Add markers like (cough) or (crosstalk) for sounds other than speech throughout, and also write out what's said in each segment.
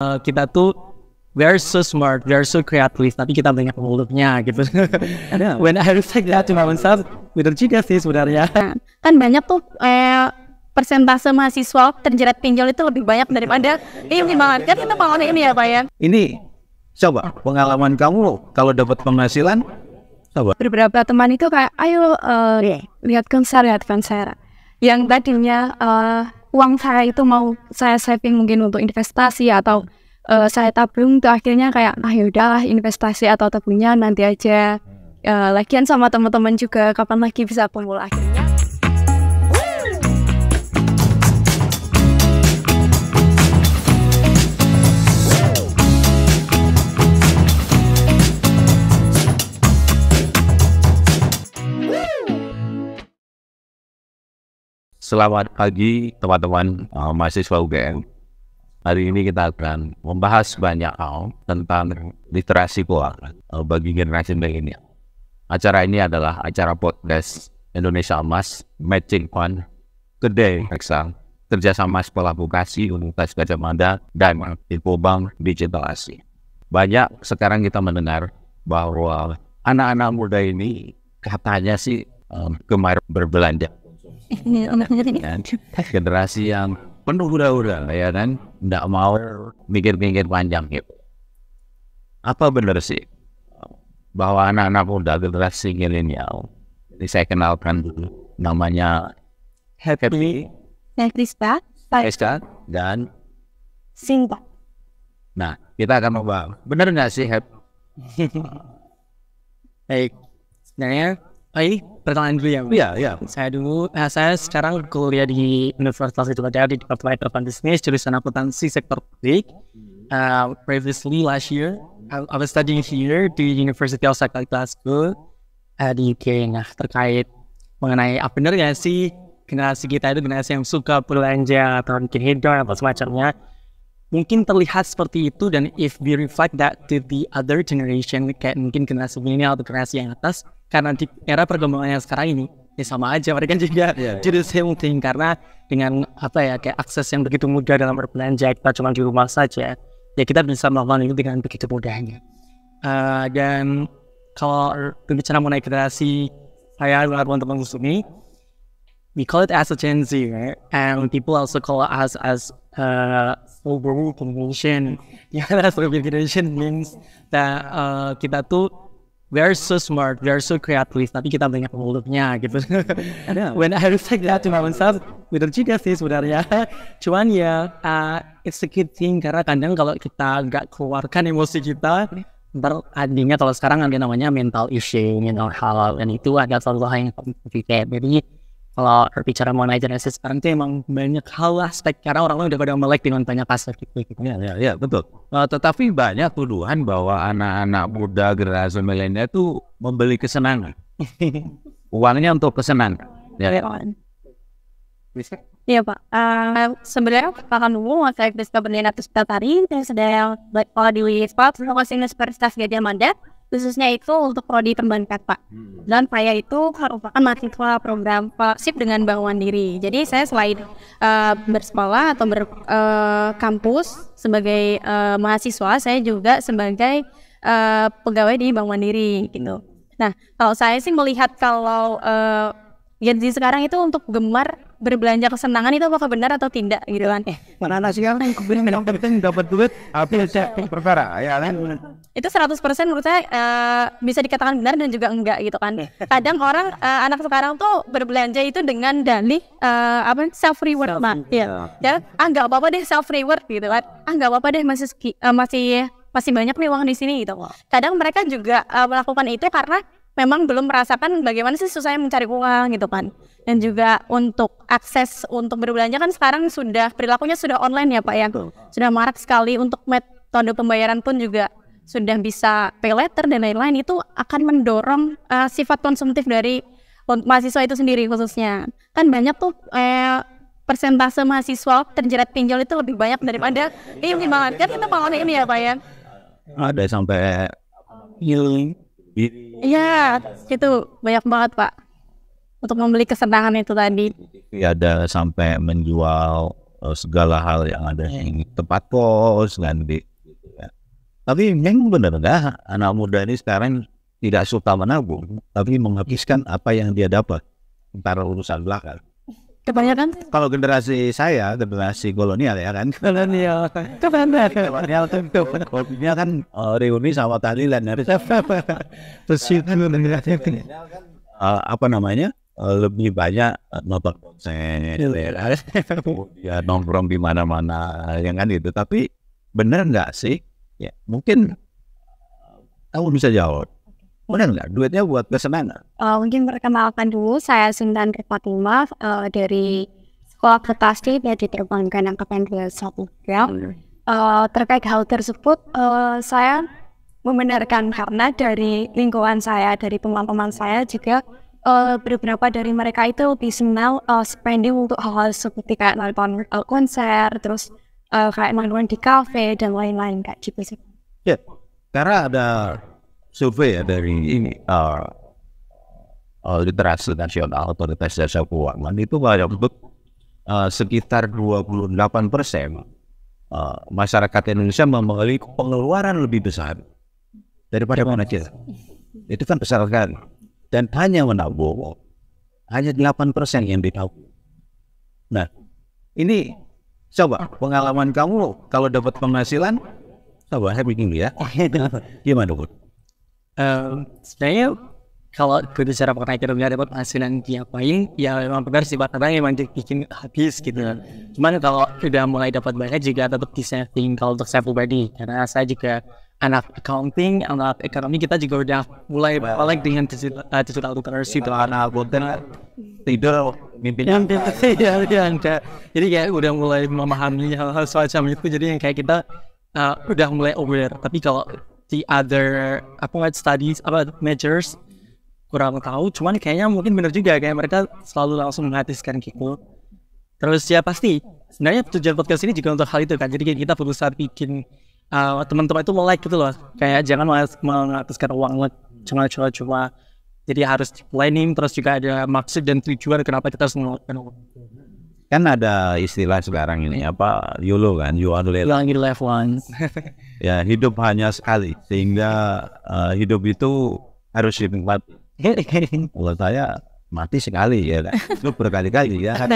uh, kita tuh we are so smart, we are so creative, tapi kita banyak mulutnya gitu. (laughs) When I reflect that to myself, don't juga sih sebenarnya. Nah, kan banyak tuh eh, persentase mahasiswa terjerat pinjol itu lebih banyak daripada (laughs) ini banget kan kita pengalaman ini ya Pak ya. Ini coba pengalaman kamu kalau dapat penghasilan coba. Beberapa teman itu kayak ayo uh, lihat konser lihat konser yang tadinya uh, uang saya itu mau saya saving mungkin untuk investasi atau uh, saya tabung tuh akhirnya kayak ah yaudahlah investasi atau tabungnya nanti aja uh, lagian sama teman-teman juga kapan lagi bisa kumpul akhirnya Selamat pagi teman-teman uh, mahasiswa UGM. Hari ini kita akan membahas banyak hal tentang literasi keuangan uh, bagi generasi milenial. Acara ini adalah acara podcast Indonesia Emas Matching Fund Kedai Reksa kerjasama Sekolah Vokasi Universitas Gajah Mada dan Bank Digital Asi. Banyak sekarang kita mendengar bahwa anak-anak muda ini katanya sih um, gemar berbelanja Iya, kan? Kan generasi yang penuh udah-udah ya kan nggak mau mikir-mikir panjang gitu apa benar sih bahwa anak-anak muda generasi milenial ini saya kenalkan dulu namanya Happy Krista Krista dan Sinta nah kita akan membahas benar nggak sih Happy (laughs) baik sebenarnya Ah, pertanyaan dulu ya. Iya, iya. Saya dulu, nah, saya sekarang kuliah di Universitas itu Indonesia di Departemen of Business, jurusan akuntansi sektor publik. Uh, previously last year, I, was studying here di University of Southern Glasgow uh, di UK. Nah, terkait mengenai apa ah, benar ya sih generasi kita itu generasi yang suka belanja atau mungkin hedon atau semacamnya. Mungkin terlihat seperti itu dan if we reflect that to the other generation, kayak mungkin generasi milenial atau generasi yang atas, karena di era perkembangan yang sekarang ini ya sama aja mereka (laughs) juga yeah, iya. jadi the same thing karena dengan apa ya kayak akses yang begitu mudah dalam berbelanja kita cuma di rumah saja ya kita bisa melakukan itu dengan begitu mudahnya uh, dan kalau berbicara mengenai generasi saya dengan teman-teman ini we call it as a Gen Z right and people also call us as uh, overall generation (laughs) yeah that's what generation means that uh, kita tuh we are so smart, we are so creative, tapi kita banyak mulutnya gitu. (laughs) When I reflect that to myself, bener juga sih sebenarnya. Cuman ya, uh, it's a good thing karena kadang kalau kita nggak keluarkan emosi kita, ntar adanya kalau sekarang ada namanya mental issue, mental health, dan itu ada satu hal yang complicated. Jadi kalau berbicara mengenai generasi sekarang itu emang banyak hal aspek karena orang-orang udah pada melek dengan banyak aspek gitu. Kan. Iya, iya, ya, betul. Uh, tetapi banyak tuduhan bahwa anak-anak muda generasi milenial itu membeli kesenangan. (laughs) Uangnya untuk kesenangan. Ya. Iya, bisa? Iya Pak, eh, sebenarnya Pak Nuwo saya bisa benar atas kita tadi yang sedang berkola di Wispa Universitas Gajah mandat khususnya itu untuk prodi perbankan pak hmm. dan saya itu merupakan mahasiswa program sip dengan bangunan diri jadi saya selain uh, bersekolah atau berkampus eh, uh, sebagai uh, mahasiswa saya juga sebagai uh, pegawai di bangunan diri gitu nah kalau saya sih melihat kalau uh, Gen Z sekarang itu untuk gemar berbelanja kesenangan itu apakah benar atau tidak gitu kan eh, mana anak sih kan yang penting dapat duit tapi cek perkara ya kan itu 100% menurut saya uh, bisa dikatakan benar dan juga enggak gitu kan kadang orang uh, anak sekarang tuh berbelanja itu dengan dalih uh, apa self reward man iya. ya ya ah nggak apa-apa deh self reward gitu kan ah nggak apa-apa deh masih uh, masih masih banyak nih uang di sini gitu kadang mereka juga uh, melakukan itu karena memang belum merasakan bagaimana sih susahnya mencari uang gitu kan. Dan juga untuk akses untuk berbelanja kan sekarang sudah perilakunya sudah online ya Pak ya. Sudah marak sekali untuk metode pembayaran pun juga sudah bisa pay letter dan lain-lain itu akan mendorong uh, sifat konsumtif dari mahasiswa itu sendiri khususnya. Kan banyak tuh eh, persentase mahasiswa terjerat pinjol itu lebih banyak daripada ini iya, banget kan kita malam ini ya Pak ya. Ada sampai healing Iya, itu banyak banget pak untuk membeli kesenangan itu tadi. Ya ada sampai menjual uh, segala hal yang ada iya. di tempat kos nanti. di. Gitu ya. Tapi memang benar nggak anak muda ini sekarang tidak suka menabung, tapi menghabiskan apa yang dia dapat. antara urusan belakang. Kebanyakan kalau generasi saya, generasi kolonial ya kan. Kolonial. Kebanyakan kolonial itu. Kan kolonial kan eh, reuni sama Thailand harus. Terus (laughs) itu uh, eh, apa namanya? Eh, lebih banyak nonton konser, gitu ya kan? nongkrong di mana-mana, ya kan itu. Tapi benar nggak sih? Ya mungkin kamu bisa jawab boleh nggak duitnya buat kesenangan? Hmm. Uh, eh, mungkin perkenalkan dulu, saya Sundan Fatima uh, eh, dari Sekolah Vokasi dari Perbankan Angkatan satu ya. Uh, terkait hal tersebut, uh, saya membenarkan karena dari lingkungan saya, dari teman-teman saya juga uh, beberapa dari mereka itu lebih senang uh, spending untuk hal-hal seperti kayak nonton uh, konser, terus uh, kayak nonton di kafe dan lain-lain kayak gitu sih. Ya, karena ada survei ya dari ini uh, eh, eh, literasi nasional atau literasi jasa keuangan itu menyebut uh, sekitar 28 persen uh, masyarakat Indonesia memiliki pengeluaran lebih besar daripada manajer. Itu kan besar kan. Dan hanya menabung hanya 8 persen yang ditabung. Nah, ini coba pengalaman kamu kalau dapat penghasilan, coba saya bikin ya. (laughs) Gimana, Bu? sebenarnya kalau berbicara mengenai dapat hasil penghasilan diapain ya memang benar sih kadang memang bikin habis gitu cuman kalau sudah mulai dapat banyak juga tetap di saving kalau untuk saya pribadi karena saya juga anak accounting anak ekonomi kita juga udah mulai balik dengan digital, uh, digital literacy itu anak boten tidur mimpinya (laughs) ya, jadi kayak udah mulai memahami hal-hal semacam itu jadi yang kayak kita uh, udah mulai aware tapi kalau the other apa studies apa majors kurang tahu cuman kayaknya mungkin bener juga kayak mereka selalu langsung menghabiskan gitu terus ya pasti sebenarnya tujuan podcast ini juga untuk hal itu kan jadi kita berusaha bikin uh, teman-teman itu like gitu loh kayak jangan menghabiskan uang cuma-cuma cuma jadi harus planning terus juga ada maksud dan tujuan kenapa kita harus melakukan kan ada istilah sekarang ini apa YOLO kan you only live, only live once ya hidup hanya sekali sehingga uh, hidup itu harus dinikmati kalau (laughs) saya mati sekali ya kan? itu berkali-kali ya kan?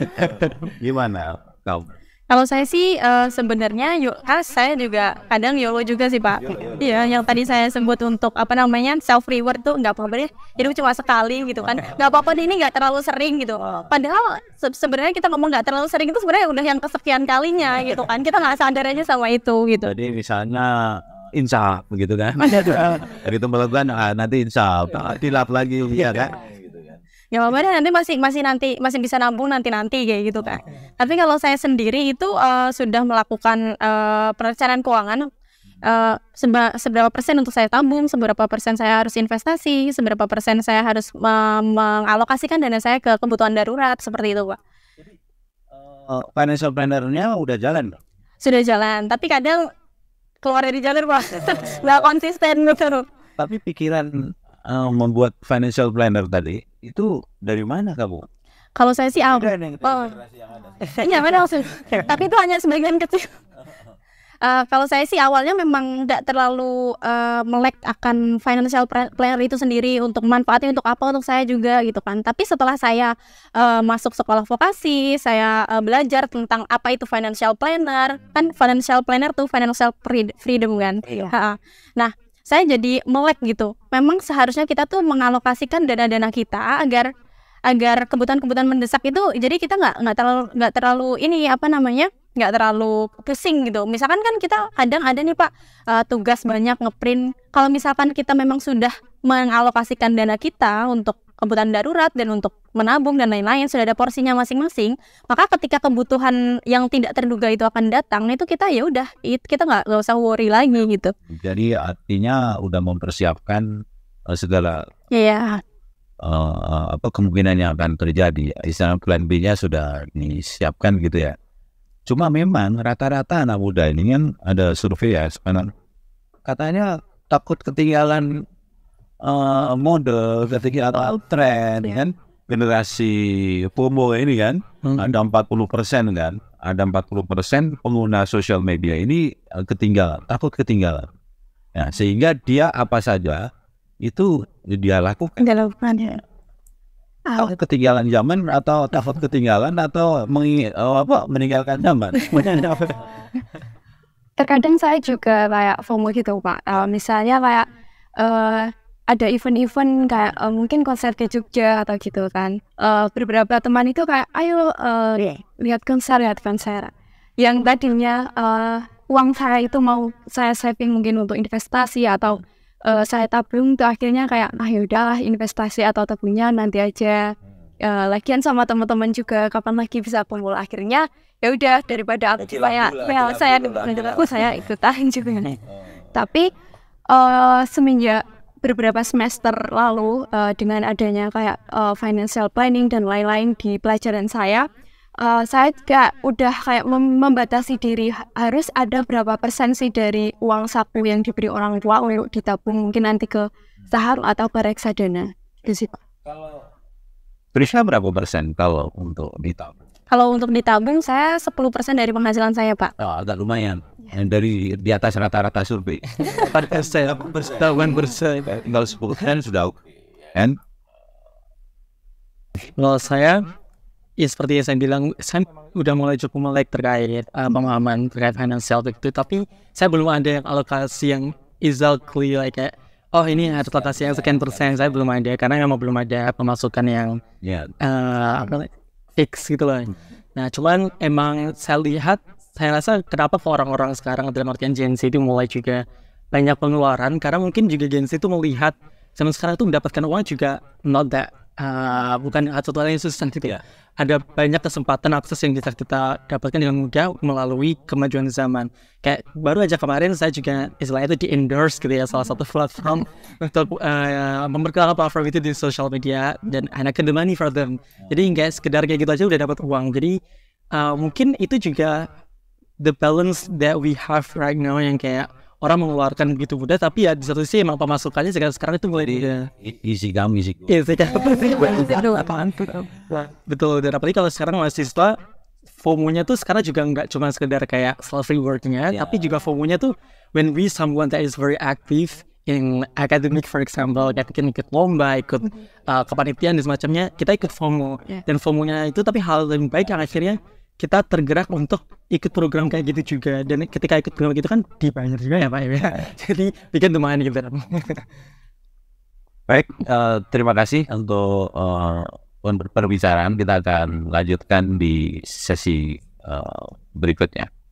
(laughs) gimana kau kalau saya sih uh, sebenarnya karena ah, saya juga kadang YOLO juga sih Pak. Iya, ya, Iya, yang tadi saya sebut untuk apa namanya self reward tuh nggak apa-apa deh. Jadi cuma sekali gitu kan. Iya. Nggak apa-apa ini nggak terlalu sering gitu. Padahal se sebenarnya kita ngomong nggak terlalu sering itu sebenarnya udah yang kesekian kalinya gitu kan. Kita nggak sadar aja sama itu gitu. Jadi misalnya insaf begitu kan. Dari itu melakukan nah, nanti insaf, nah, dilap lagi ya kan. Ya apa nanti masih masih nanti masih bisa nabung nanti nanti kayak gitu kan. Okay. Oh, oh. Tapi kalau saya sendiri itu uh, sudah melakukan uh, perencanaan keuangan uh, seba, seberapa persen untuk saya tabung, seberapa persen saya harus investasi, seberapa persen saya harus uh, mengalokasikan dana saya ke kebutuhan darurat seperti itu, Pak. uh, financial planner-nya udah jalan, Sudah jalan, tapi kadang keluar dari jalur, Pak. Oh. (laughs) Nggak konsisten gitu. Tapi pikiran uh, membuat financial planner tadi itu dari mana kamu? Kalau saya sih awal. Iya, mana langsung. Tapi itu hanya sebagian kecil. Uh, kalau saya sih awalnya memang tidak terlalu uh, melek akan financial planner itu sendiri untuk manfaatnya untuk apa untuk saya juga gitu kan. Tapi setelah saya uh, masuk sekolah vokasi, saya uh, belajar tentang apa itu financial planner. Kan financial planner tuh financial freedom kan. Iya. Nah, saya jadi melek gitu. Memang seharusnya kita tuh mengalokasikan dana-dana kita agar agar kebutuhan-kebutuhan mendesak itu jadi kita nggak nggak terlalu nggak terlalu ini apa namanya nggak terlalu pusing gitu misalkan kan kita kadang ada nih pak uh, tugas banyak ngeprint kalau misalkan kita memang sudah mengalokasikan dana kita untuk kebutuhan darurat dan untuk menabung dan lain-lain sudah ada porsinya masing-masing maka ketika kebutuhan yang tidak terduga itu akan datang itu kita ya udah kita nggak nggak usah worry lagi gitu jadi artinya udah mempersiapkan uh, segala yeah. Iya. uh, eh, apa kemungkinan yang akan terjadi istilah plan B-nya sudah disiapkan gitu ya cuma memang rata-rata anak muda ini kan ada survei ya sekarang katanya takut ketinggalan uh, model, ketika atau tren, iya. kan? Generasi Pomo ini kan hmm. ada 40 persen kan, ada 40 persen pengguna sosial media ini eh, ketinggalan, takut ketinggalan. ya, sehingga dia apa saja itu dia lakukan. Dia lakukan ya. Oh, ketinggalan zaman atau takut ketinggalan atau meng, oh, eh, apa meninggalkan zaman. (laughs) Terkadang saya juga kayak FOMO gitu pak. Uh, misalnya kayak uh, ada event-event kayak uh, mungkin konser ke Jogja atau gitu kan. Uh, beberapa teman itu kayak ayo uh, lihat konser, lihat konser. Yang tadinya uh, uang saya itu mau saya saving mungkin untuk investasi atau uh, saya tabung tuh akhirnya kayak ah yaudah investasi atau tabungnya nanti aja. Uh, lagian sama teman-teman juga kapan lagi bisa kumpul akhirnya ya udah daripada aku saya saya saya ikutan (laughs) juga. Oh. Tapi uh, semenjak beberapa semester lalu uh, dengan adanya kayak uh, financial planning dan lain-lain di pelajaran saya, uh, saya juga udah kayak mem membatasi diri harus ada berapa persen sih dari uang saku yang diberi orang tua untuk ditabung mungkin nanti ke saham atau ke reksadana. Gitu sih Pak. Kalau Trisha berapa persen kalau untuk ditabung? Kalau untuk ditabung saya 10% dari penghasilan saya, Pak. Oh, agak lumayan yang dari di atas rata-rata survei. (laughs) Pada saya delapan persen, tinggal sepuluh persen kan sudah oke. And kalau saya ya seperti yang saya bilang, saya udah mulai cukup melek terkait uh, pemahaman terkait financial itu, tapi saya belum ada yang alokasi yang exactly like kayak oh ini ada alokasi yang sekian persen saya belum ada karena memang belum ada pemasukan yang yeah. Ya. uh, fix gitu loh. Hmm. Nah cuman emang saya lihat saya rasa kenapa orang-orang sekarang dalam artian Gen Z itu mulai juga banyak pengeluaran karena mungkin juga Gen Z itu melihat zaman sekarang itu mendapatkan uang juga not that uh, bukan satu hal yang susah gitu ya. Ada banyak kesempatan akses yang bisa kita dapatkan dengan mudah melalui kemajuan zaman. Kayak baru aja kemarin saya juga istilahnya itu di endorse gitu ya salah satu platform (laughs) untuk uh, memperkenalkan platform itu di social media dan anak the money for them. Ya. Jadi nggak sekedar kayak gitu aja udah dapat uang. Jadi uh, mungkin itu juga the balance that we have right now yang kayak orang mengeluarkan begitu mudah tapi ya di satu sisi emang pemasukannya sekarang sekarang itu mulai dia isi gam isi apaan betul dan apalagi kalau sekarang mahasiswa FOMO-nya tuh sekarang juga nggak cuma sekedar kayak self rewardnya yeah. tapi juga FOMO-nya tuh when we someone that is very active in academic for example kayak mungkin ikut lomba ikut uh, kepanitiaan dan semacamnya kita ikut FOMO yeah. dan FOMO-nya itu tapi hal yang baik yang akhirnya kita tergerak untuk ikut program kayak gitu juga dan ketika ikut program gitu kan dibayar juga ya Pak ya iya. (laughs) jadi bikin lumayan gitu (laughs) baik uh, terima kasih untuk eh, uh, perbicaraan kita akan lanjutkan di sesi uh, berikutnya